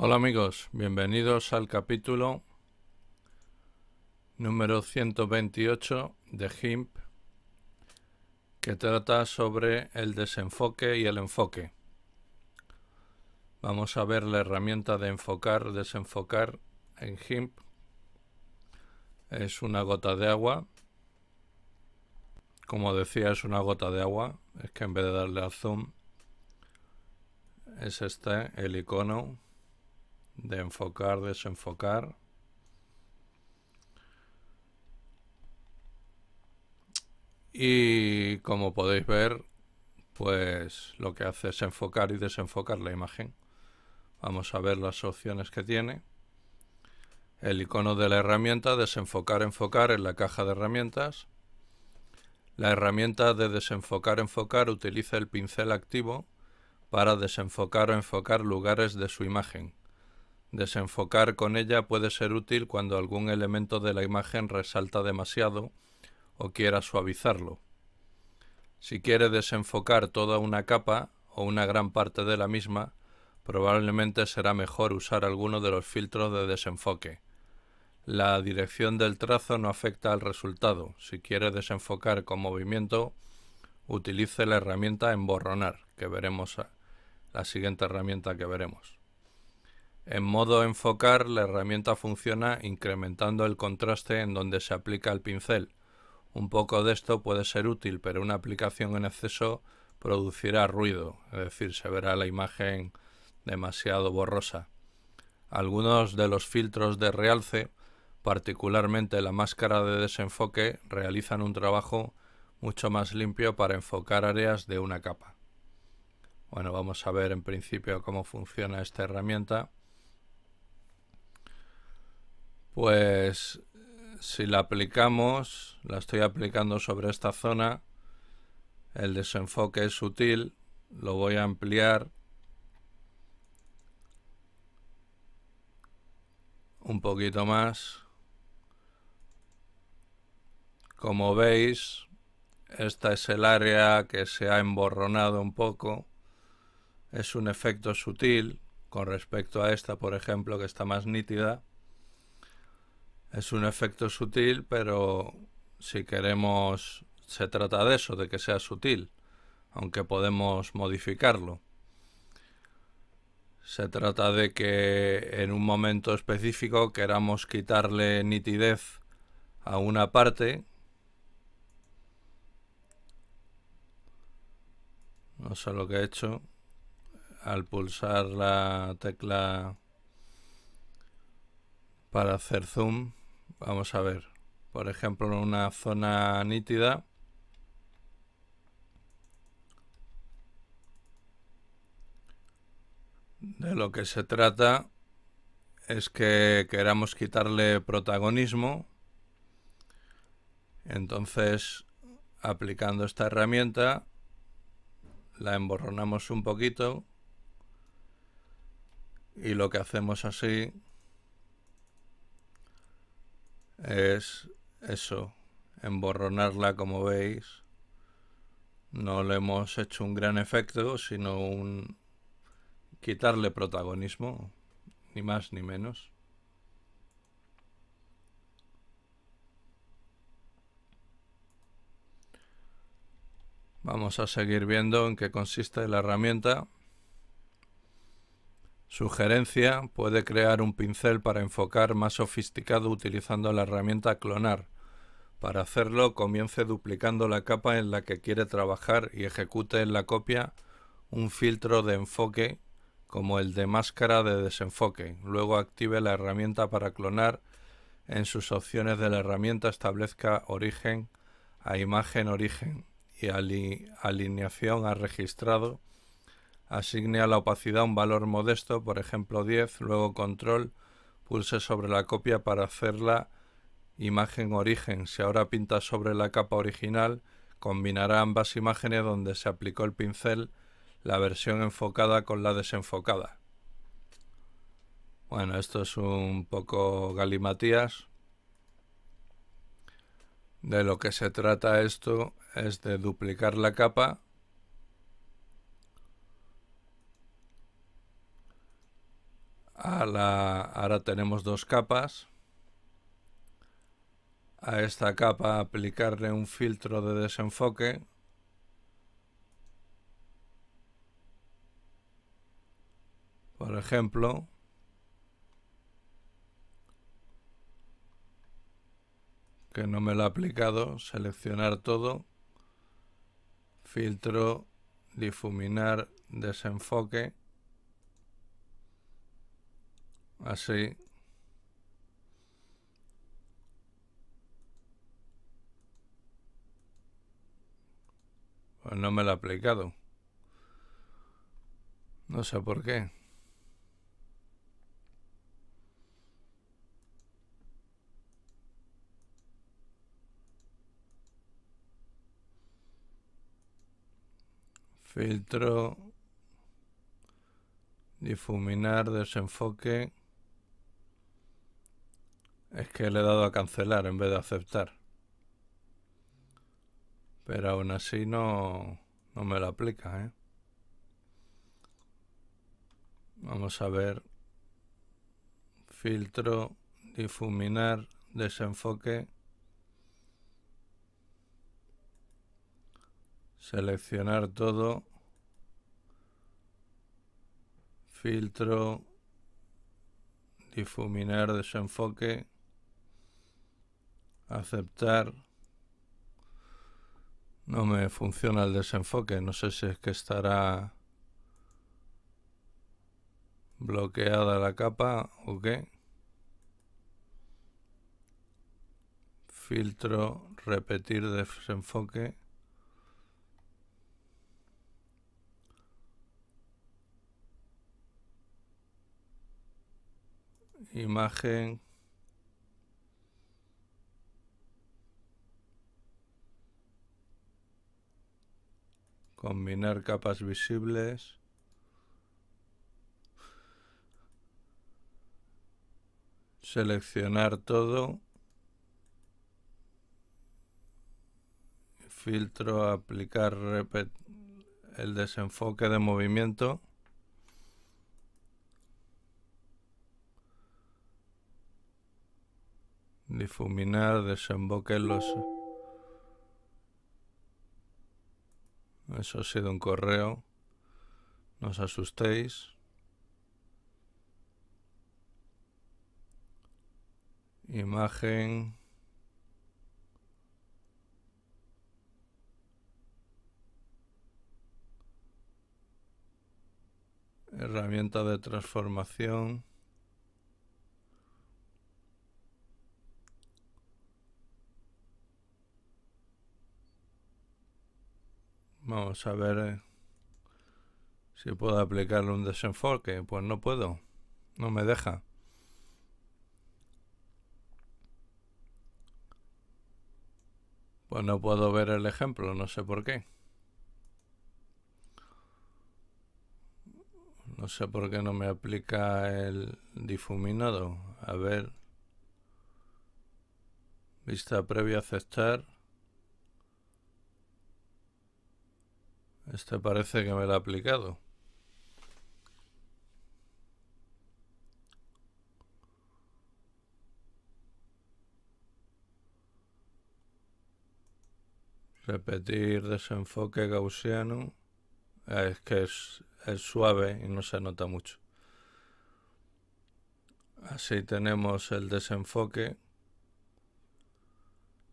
Hola amigos, bienvenidos al capítulo número 128 de GIMP que trata sobre el desenfoque y el enfoque. Vamos a ver la herramienta de enfocar, desenfocar en GIMP. Es una gota de agua. Como decía, es una gota de agua. Es que en vez de darle al zoom, es este, el icono de enfocar, desenfocar. Y como podéis ver, pues lo que hace es enfocar y desenfocar la imagen. Vamos a ver las opciones que tiene. El icono de la herramienta, desenfocar, enfocar en la caja de herramientas. La herramienta de desenfocar, enfocar utiliza el pincel activo para desenfocar o enfocar lugares de su imagen. Desenfocar con ella puede ser útil cuando algún elemento de la imagen resalta demasiado o quiera suavizarlo. Si quiere desenfocar toda una capa o una gran parte de la misma, probablemente será mejor usar alguno de los filtros de desenfoque. La dirección del trazo no afecta al resultado. Si quiere desenfocar con movimiento, utilice la herramienta emborronar, que veremos la siguiente herramienta que veremos. En modo enfocar, la herramienta funciona incrementando el contraste en donde se aplica el pincel. Un poco de esto puede ser útil, pero una aplicación en exceso producirá ruido, es decir, se verá la imagen demasiado borrosa. Algunos de los filtros de realce, particularmente la máscara de desenfoque, realizan un trabajo mucho más limpio para enfocar áreas de una capa. Bueno, vamos a ver en principio cómo funciona esta herramienta. Pues si la aplicamos, la estoy aplicando sobre esta zona, el desenfoque es sutil, lo voy a ampliar un poquito más. Como veis, esta es el área que se ha emborronado un poco. Es un efecto sutil con respecto a esta, por ejemplo, que está más nítida. Es un efecto sutil, pero si queremos, se trata de eso, de que sea sutil, aunque podemos modificarlo. Se trata de que en un momento específico queramos quitarle nitidez a una parte. No sé lo que he hecho. Al pulsar la tecla para hacer zoom. Vamos a ver. Por ejemplo, en una zona nítida. De lo que se trata es que queramos quitarle protagonismo. Entonces, aplicando esta herramienta, la emborronamos un poquito y lo que hacemos así es eso, emborronarla como veis. No le hemos hecho un gran efecto, sino un quitarle protagonismo, ni más ni menos. Vamos a seguir viendo en qué consiste la herramienta. Sugerencia, puede crear un pincel para enfocar más sofisticado utilizando la herramienta clonar. Para hacerlo comience duplicando la capa en la que quiere trabajar y ejecute en la copia un filtro de enfoque como el de máscara de desenfoque. Luego active la herramienta para clonar. En sus opciones de la herramienta establezca origen a imagen origen y alineación a registrado asigne a la opacidad un valor modesto, por ejemplo 10, luego control, pulse sobre la copia para hacerla imagen origen. Si ahora pinta sobre la capa original, combinará ambas imágenes donde se aplicó el pincel, la versión enfocada con la desenfocada. Bueno, esto es un poco galimatías. De lo que se trata esto es de duplicar la capa ahora tenemos dos capas. A esta capa aplicarle un filtro de desenfoque. Por ejemplo, que no me lo ha aplicado, seleccionar todo, filtro, difuminar, desenfoque así. Pues no me lo ha aplicado. No sé por qué. Filtro. Difuminar, desenfoque. Es que le he dado a cancelar en vez de aceptar. Pero aún así no, no me lo aplica, ¿eh? Vamos a ver. Filtro, difuminar, desenfoque. Seleccionar todo. Filtro, difuminar, desenfoque aceptar. No me funciona el desenfoque. No sé si es que estará bloqueada la capa o qué. Filtro, repetir desenfoque. Imagen. combinar capas visibles. Seleccionar todo. Filtro, aplicar el desenfoque de movimiento. Difuminar, desemboque los... eso ha sido un correo. No os asustéis. Imagen. Herramienta de transformación. Vamos a ver eh, si puedo aplicarle un desenfoque. Pues no puedo. No me deja. Pues no puedo ver el ejemplo, no sé por qué. No sé por qué no me aplica el difuminado. A ver. Vista previa aceptar. Este parece que me lo ha aplicado. Repetir desenfoque gaussiano. Ah, es que es, es suave y no se nota mucho. Así tenemos el desenfoque.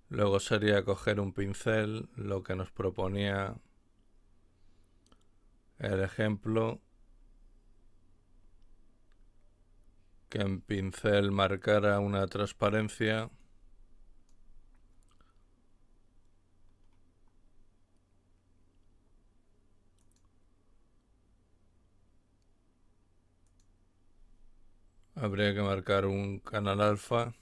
Luego sería coger un pincel, lo que nos proponía el ejemplo que en pincel marcara una transparencia habría que marcar un canal alfa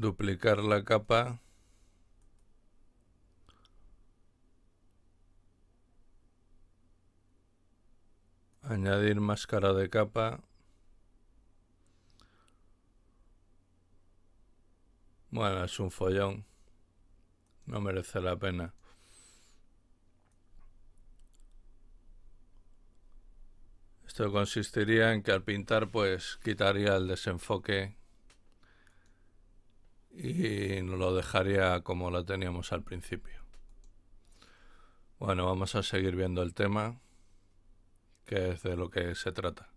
duplicar la capa añadir máscara de capa bueno es un follón no merece la pena esto consistiría en que al pintar pues quitaría el desenfoque y lo dejaría como lo teníamos al principio. Bueno, vamos a seguir viendo el tema, que es de lo que se trata.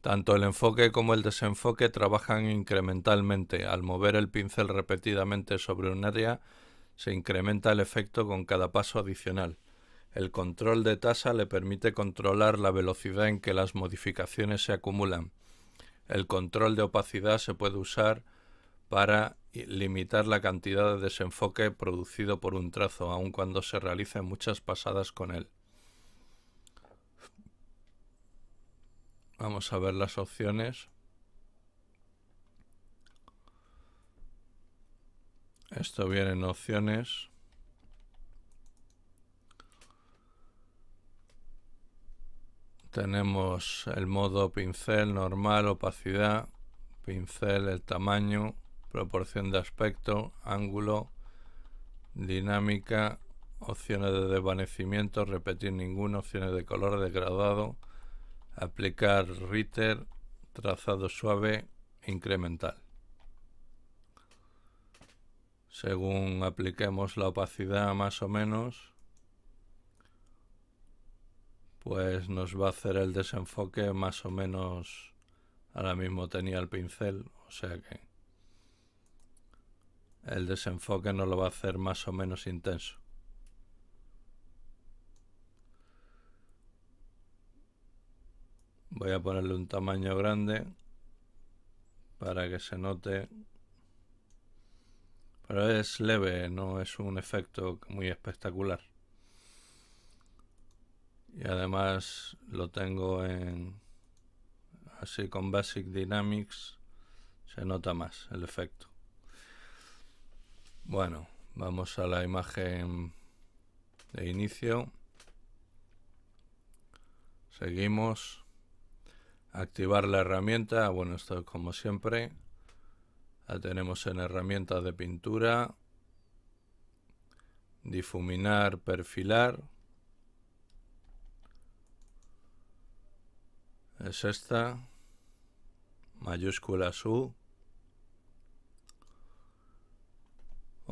Tanto el enfoque como el desenfoque trabajan incrementalmente. Al mover el pincel repetidamente sobre un área, se incrementa el efecto con cada paso adicional. El control de tasa le permite controlar la velocidad en que las modificaciones se acumulan. El control de opacidad se puede usar para eh, limitar la cantidad de desenfoque producido por un trazo, aun cuando se realicen muchas pasadas con él. Vamos a ver las opciones. Esto viene en opciones. Tenemos el modo pincel normal, opacidad, pincel, el tamaño, proporción de aspecto, ángulo, dinámica, opciones de desvanecimiento, repetir ninguna opciones de color degradado, aplicar Ritter, trazado suave, incremental. Según apliquemos la opacidad más o menos, pues nos va a hacer el desenfoque más o menos... Ahora mismo tenía el pincel, o sea que el desenfoque no lo va a hacer más o menos intenso. Voy a ponerle un tamaño grande para que se note. Pero es leve, no es un efecto muy espectacular. Y además lo tengo en así con Basic Dynamics se nota más el efecto. Bueno, vamos a la imagen de inicio. Seguimos. Activar la herramienta. Bueno, esto es como siempre. La tenemos en herramientas de pintura. Difuminar, perfilar. Es esta. mayúscula U.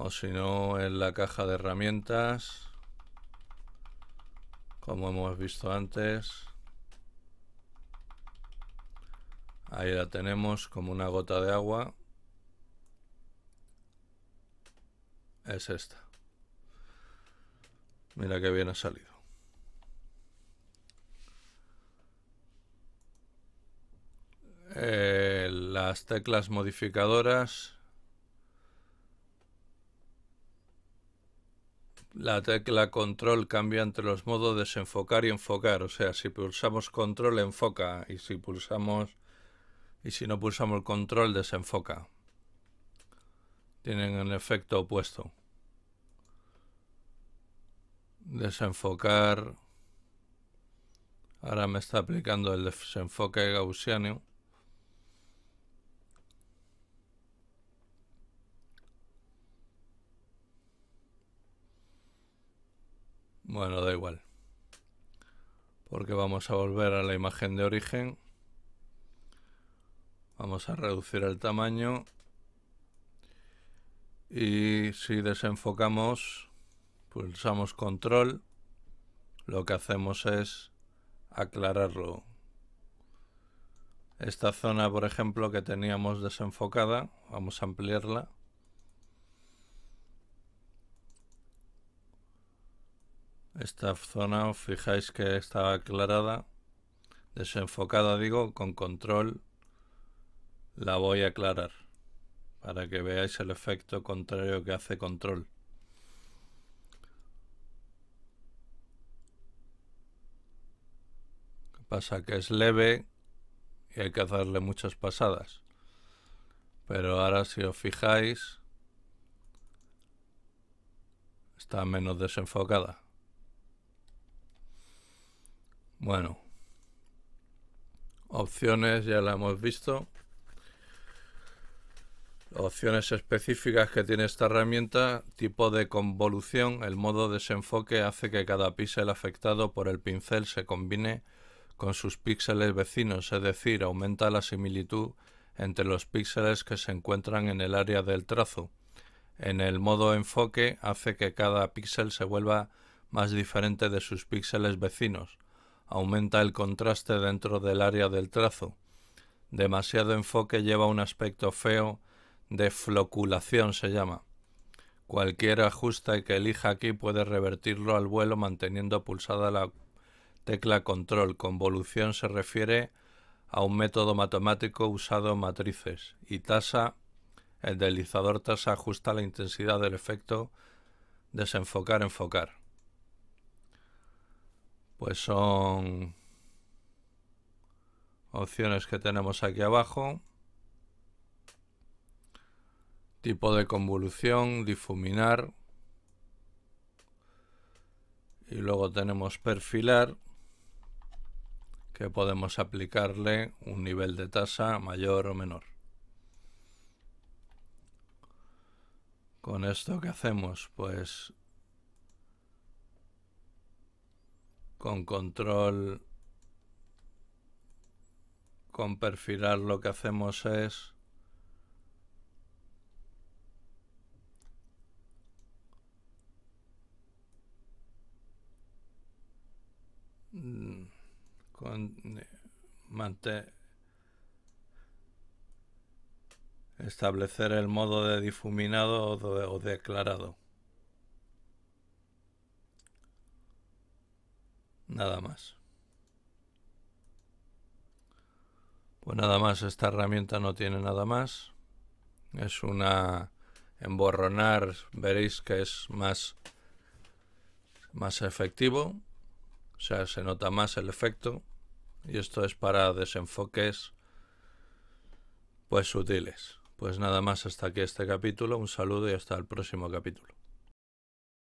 o si no en la caja de herramientas como hemos visto antes ahí la tenemos como una gota de agua es esta mira que bien ha salido eh, las teclas modificadoras La tecla control cambia entre los modos desenfocar y enfocar. O sea, si pulsamos control enfoca y si pulsamos y si no pulsamos control desenfoca. Tienen un efecto opuesto. Desenfocar. Ahora me está aplicando el desenfoque gaussiano. Bueno, da igual. Porque vamos a volver a la imagen de origen. Vamos a reducir el tamaño. Y si desenfocamos, pulsamos control. Lo que hacemos es aclararlo. Esta zona, por ejemplo, que teníamos desenfocada, vamos a ampliarla. Esta zona, fijáis que está aclarada, desenfocada digo, con control la voy a aclarar para que veáis el efecto contrario que hace control. Pasa que es leve y hay que hacerle muchas pasadas. Pero ahora si os fijáis, está menos desenfocada. Bueno, opciones ya la hemos visto. Opciones específicas que tiene esta herramienta, tipo de convolución, el modo desenfoque hace que cada píxel afectado por el pincel se combine con sus píxeles vecinos, es decir, aumenta la similitud entre los píxeles que se encuentran en el área del trazo. En el modo enfoque hace que cada píxel se vuelva más diferente de sus píxeles vecinos aumenta el contraste dentro del área del trazo. Demasiado enfoque lleva un aspecto feo de floculación se llama. Cualquier ajuste que elija aquí puede revertirlo al vuelo manteniendo pulsada la tecla control. Convolución se refiere a un método matemático usado en matrices y tasa, el deslizador tasa ajusta la intensidad del efecto desenfocar-enfocar pues son opciones que tenemos aquí abajo. Tipo de convolución, difuminar. Y luego tenemos perfilar, que podemos aplicarle un nivel de tasa mayor o menor. Con esto que hacemos, pues con control con perfilar lo que hacemos es con, mantener establecer el modo de difuminado o declarado. Nada más. Pues nada más, esta herramienta no tiene nada más. Es una emborronar, veréis que es más, más efectivo. O sea, se nota más el efecto. Y esto es para desenfoques pues sutiles. Pues nada más hasta aquí este capítulo. Un saludo y hasta el próximo capítulo.